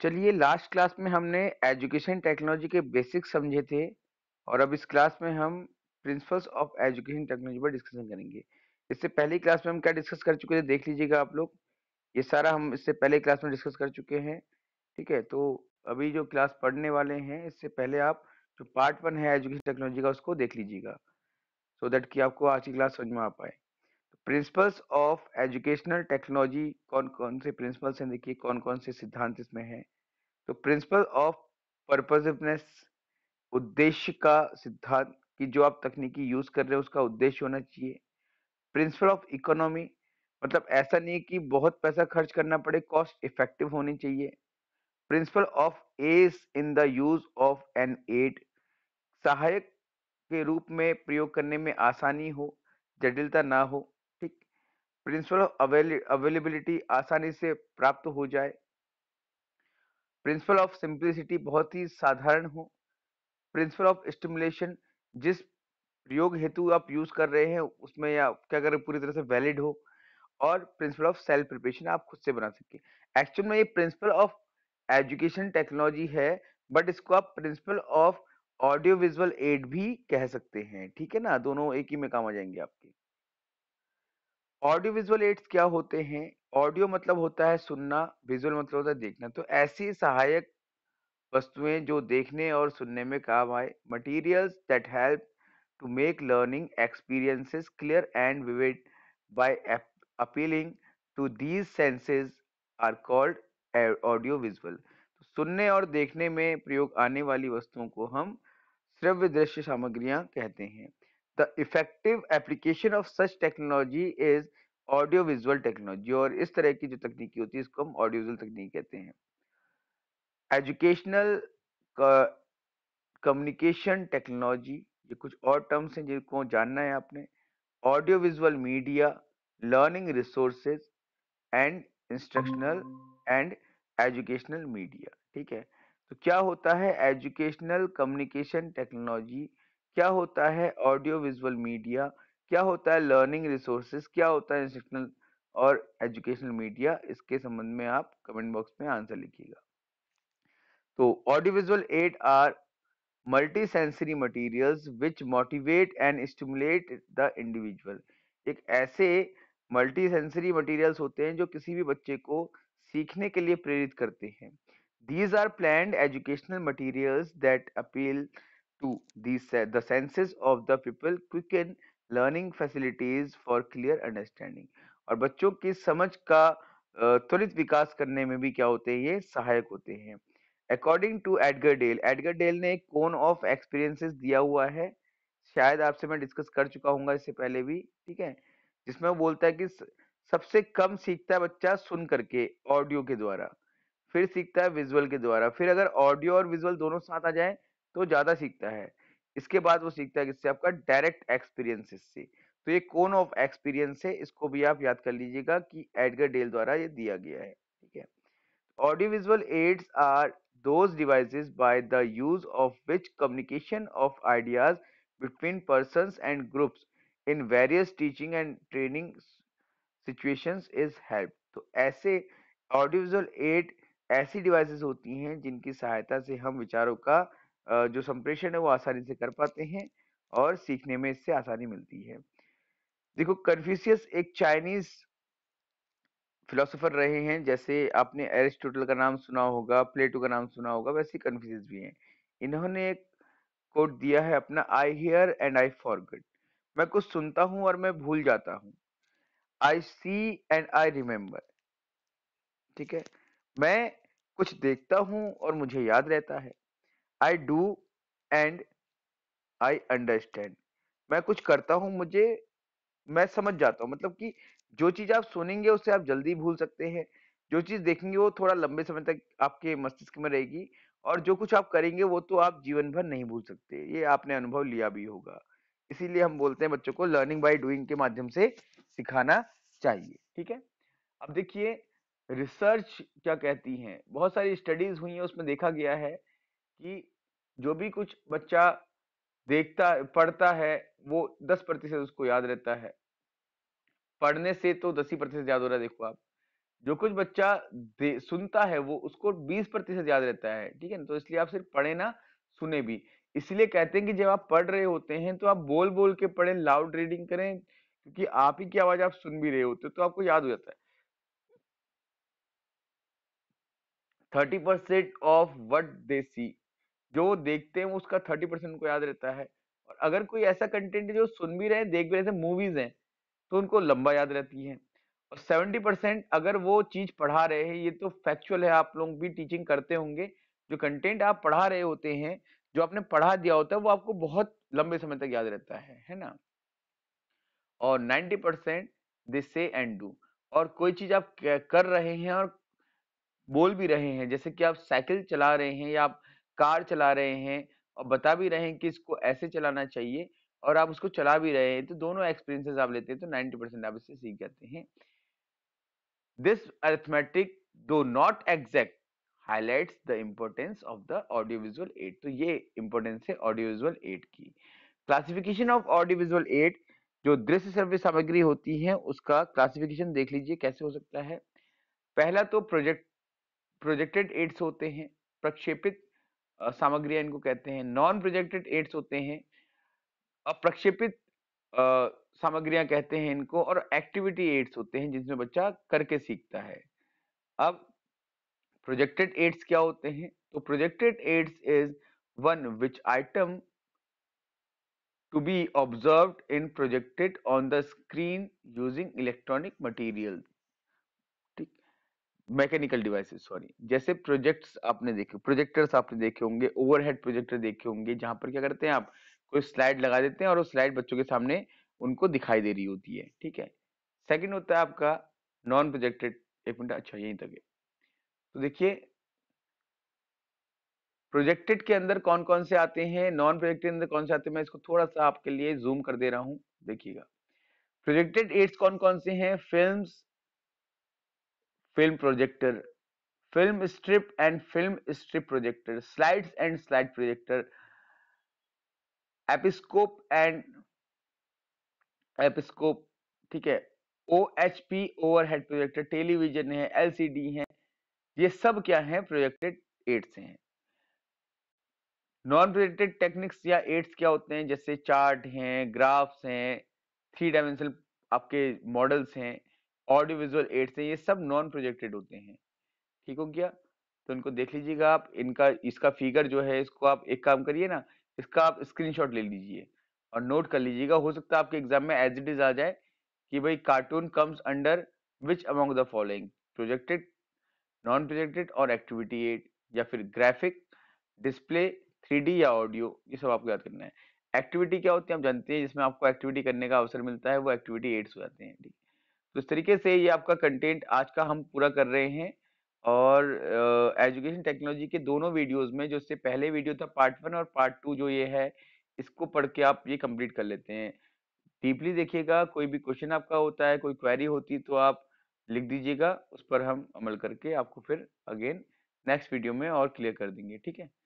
तो चलिए last class में हमने एजुकेशन टेक्नोलॉजी के बेसिक्स समझे थे और अब इस क्लास में हम प्रिंसिपल्स ऑफ एजुकेशन टेक्नोलॉजी पर डिस्कशन करेंगे इससे पहली क्लास में हम क्या डिस्कस कर चुके थे देख लीजिएगा आप लोग ये सारा हम इससे पहले क्लास में डिस्कस कर चुके हैं ठीक है तो अभी जो क्लास पढ़ने वाले हैं इससे पहले आप जो पार्ट वन है एजुकेशन टेक्नोलॉजी का उसको देख लीजिएगा सो so दैट कि आपको आज की क्लास समझ में आ पाए प्रिंसिपल्स ऑफ एजुकेशनल टेक्नोलॉजी कौन कौन से प्रिंसिपल्स हैं देखिए कौन कौन से सिद्धांत इसमें हैं तो प्रिंसिपल ऑफ पर्पजिवनेस उद्देश्य का सिद्धांत कि जो आप तकनीकी यूज कर रहे हो उसका उद्देश्य होना चाहिए प्रिंसिपल ऑफ इकोनॉमी मतलब ऐसा नहीं कि बहुत पैसा खर्च करना पड़े कॉस्ट इफेक्टिव होनी चाहिए प्रिंसिपल ऑफ एस in the use of an aid सहायक के रूप में प्रयोग करने में आसानी हो जटिलता ना हो प्रिंसिपल ऑफ अवेलेबिलिटी आसानी से प्राप्त हो जाए प्रिंसिपल ऑफ सिंप्लिसिटी बहुत ही साधारण हो प्रिंसिपल ऑफ स्टिमुलेशन जिस प्रयोग हेतु आप यूज कर रहे हैं उसमें या क्या करें पूरी तरह से वैलिड हो और प्रिंसिपल ऑफ सेल्फ प्रिपरेशन आप खुद से बना सके एक्चुअल में ये प्रिंसिपल ऑफ एजुकेशन टेक्नोलॉजी है बट इसको आप principle of audio visual aid भी कह सकते हैं ठीक है ना दोनों एक ही में काम आ जाएंगे आपके ऑडियो विजुअल एड्स क्या होते हैं ऑडियो मतलब होता है सुनना विजुअल मतलब होता है देखना तो ऐसी सहायक वस्तुएं जो देखने और सुनने में काम आए materials that help to make learning experiences clear and vivid by appealing to these senses are called audio visual सुनने और देखने में प्रयोग आने वाली वस्तुओं को हम श्रव्य दृश्य सामग्रियां कहते हैं The effective application of such technology is audio visual technology और इस तरह की जो तकनीकी होती है इसको हम ऑडियो विजुअल तकनीक कहते हैं एजुकेशनल कम्युनिकेशन टेक्नोलॉजी ये कुछ और टर्म्स हैं जिनको जानना है आपने audio visual media learning resources and instructional and educational media ठीक है तो क्या होता है एजुकेशनल कम्युनिकेशन टेक्नोलॉजी क्या होता है ऑडियो विजुअल मीडिया क्या होता है लर्निंग रिसोर्सेज क्या होता है इंस्ट्रक्शनल और एजुकेशनल मीडिया इसके संबंध में आप कमेंट बॉक्स में आंसर लिखिएगा तो audio visual aid are multi sensory materials which motivate and stimulate the individual एक ऐसे मल्टी सेंसरी मटीरियल्स होते हैं जो किसी भी बच्चे को सीखने के लिए प्रेरित करते हैं these are planned educational materials that appeal to these the senses of the people quicken learning facilities for clear understanding और बच्चों की समझ का त्वरित विकास करने में भी क्या होते हैं ये सहायक होते हैं according to Edgar Dale Edgar Dale ने कौन कोन ऑफ एक्सपीरियंसेस दिया हुआ है शायद आपसे मैं डिस्कस कर चुका हूँ इससे पहले भी ठीक है जिसमें वो बोलता है कि सबसे कम सीखता है बच्चा सुन करके ऑडियो के द्वारा फिर सीखता है विजुअल के द्वारा फिर अगर ऑडियो और विजुअल दोनों साथ आ जाए तो ज़्यादा सीखता है इसके बाद वो सीखता है किससे आपका डायरेक्ट एक्सपीरियंसिस से तो ये कोन ऑफ एक्सपीरियंस है इसको भी आप याद कर लीजिएगा कि एडगर डेल द्वारा ये दिया गया है ठीक है audio visual aids are those devices by the use of which communication of ideas between person and groups in various teaching and training situation is help तो ऐसे ऑडियो विजुअल एड ऐसी डिवाइसेस होती हैं जिनकी सहायता से हम विचारों का जो संप्रेषण है वो आसानी से कर पाते हैं और सीखने में इससे आसानी मिलती है देखो कन्फ्यूशियस एक चाइनीज फिलोसोफर रहे हैं जैसे आपने एरिस्टोटल का नाम सुना होगा प्लेटो का नाम सुना होगा वैसे कन्फ्यूशियस भी हैं इन्होंने एक कोट दिया है अपना I hear and I forget मैं कुछ सुनता हूँ और मैं भूल जाता हूँ आई सी एंड आई रिमेम्बर ठीक है मैं कुछ देखता हूँ और मुझे याद रहता है I do and I understand मैं कुछ करता हूं मुझे मैं समझ जाता हूँ मतलब कि जो चीज़ आप सुनेंगे उसे आप जल्दी भूल सकते हैं जो चीज़ देखेंगे वो थोड़ा लंबे समय तक आपके मस्तिष्क में रहेगी और जो कुछ आप करेंगे वो तो आप जीवन भर नहीं भूल सकते ये आपने अनुभव लिया भी होगा इसीलिए हम बोलते हैं बच्चों को लर्निंग बाय डूइंग के माध्यम से सिखाना चाहिए ठीक है अब देखिए रिसर्च क्या कहती है बहुत सारी स्टडीज हुई है उसमें देखा गया है कि जो भी कुछ बच्चा देखता पढ़ता है वो दस प्रतिशत उसको याद रहता है पढ़ने से तो दस ही प्रतिशत याद हो रहा है देखो आप जो कुछ बच्चा सुनता है वो उसको बीस प्रतिशत याद रहता है ठीक है ना तो इसलिए आप सिर्फ पढ़े ना सुने भी इसलिए कहते हैं कि जब आप पढ़ रहे होते हैं तो आप बोल बोल के पढ़े लाउड रीडिंग करें क्योंकि आप ही की आवाज आप सुन भी रहे होते तो आपको याद हो जाता है thirty percent of what they see जो देखते हैं उसका थर्टी परसेंट उनको याद रहता है और अगर कोई ऐसा कंटेंट जो सुन भी रहे हैं देख भी रहे हैं मूवीज हैं तो उनको लंबा याद रहती है और सेवेंटी परसेंट अगर वो चीज पढ़ा रहे हैं ये तो फैक्चुअल है आप लोग भी टीचिंग करते होंगे जो कंटेंट आप पढ़ा रहे होते हैं जो आपने पढ़ा दिया होता है वो आपको बहुत लंबे समय तक याद रहता है है ना और ninety percent this say and do और कोई चीज आप कर रहे हैं और बोल भी रहे हैं जैसे कि आप साइकिल चला रहे हैं या आप कार चला रहे हैं और बता भी रहे हैं कि इसको ऐसे चलाना चाहिए और आप उसको चला भी रहे हैं तो दोनों एक्सपीरियंसेस आप लेते हैं तो 90 परसेंट आप इससे सीख जाते हैं this arithmetic do not exact highlights the importance of the audio visual aid तो ये इम्पोर्टेंस है ऑडियो विजुअल एड की classification of audio visual aid जो दृश्य सर्विस सामग्री होती है उसका क्लासिफिकेशन देख लीजिए कैसे हो सकता है पहला तो प्रोजेक्ट प्रोजेक्टेड एड्स होते हैं प्रक्षेपित सामग्रियां इनको कहते हैं नॉन प्रोजेक्टेड एड्स होते हैं अप्रक्षेपित सामग्रियां कहते हैं इनको और एक्टिविटी एड्स होते हैं जिसमें बच्चा करके सीखता है अब प्रोजेक्टेड एड्स क्या होते हैं तो projected aids is one which item to be observe in projected on the screen using electronic material mechanical devices sorry जैसे प्रोजेक्ट्स आपने देखे प्रोजेक्टर्स आपने देखे होंगे ओवरहेड प्रोजेक्टर देखे होंगे जहां पर क्या करते हैं आप कोई स्लाइड लगा देते हैं और उस स्लाइड बच्चों के सामने उनको दिखाई दे रही होती है ठीक है सेकंड होता है आपका नॉन प्रोजेक्टेड एक मिनट अच्छा यहीं तक है तो देखिए प्रोजेक्टेड के अंदर कौन कौन से आते हैं नॉन प्रोजेक्टेड अंदर कौन से आते हैं मैं इसको थोड़ा सा आपके लिए जूम कर दे रहा हूँ देखिएगा प्रोजेक्टेड एड्स कौन कौन से हैं films film projector film strip and film strip projector slides and slide projector episcope and episcope ठीक है O H P overhead projector television है एल सी डी है ये सब क्या है प्रोजेक्टेड एड्स हैं नॉन प्रोजेक्टेड टेक्निक्स या एड्स क्या होते हैं जैसे चार्ट हैं ग्राफ्स हैं थ्री डायमेंशनल आपके मॉडल्स हैं ऑडियो विजुअल एड्स हैं ये सब नॉन प्रोजेक्टेड होते हैं ठीक हो गया तो इनको देख लीजिएगा आप इनका इसका फिगर जो है इसको आप एक काम करिए ना इसका आप स्क्रीनशॉट ले लीजिए और नोट कर लीजिएगा हो सकता है आपके एग्जाम में एज इट इज आ जाए कि भाई cartoon comes under which among the following projected non projected और एक्टिविटी एड या फिर ग्राफिक डिस्प्ले थ्री या ऑडियो ये सब आपको याद करना है एक्टिविटी क्या होती है आप जानते हैं जिसमें आपको एक्टिविटी करने का अवसर मिलता है वो एक्टिविटी एड्स हो जाते हैं ठीक है तो इस तरीके से ये आपका कंटेंट आज का हम पूरा कर रहे हैं और एजुकेशन uh, टेक्नोलॉजी के दोनों वीडियोस में जो इससे पहले वीडियो था पार्ट वन और पार्ट टू जो ये है इसको पढ़ के आप ये कंप्लीट कर लेते हैं डीपली देखिएगा कोई भी क्वेश्चन आपका होता है कोई क्वेरी होती तो आप लिख दीजिएगा उस पर हम अमल करके आपको फिर अगेन नेक्स्ट वीडियो में और क्लियर कर देंगे ठीक है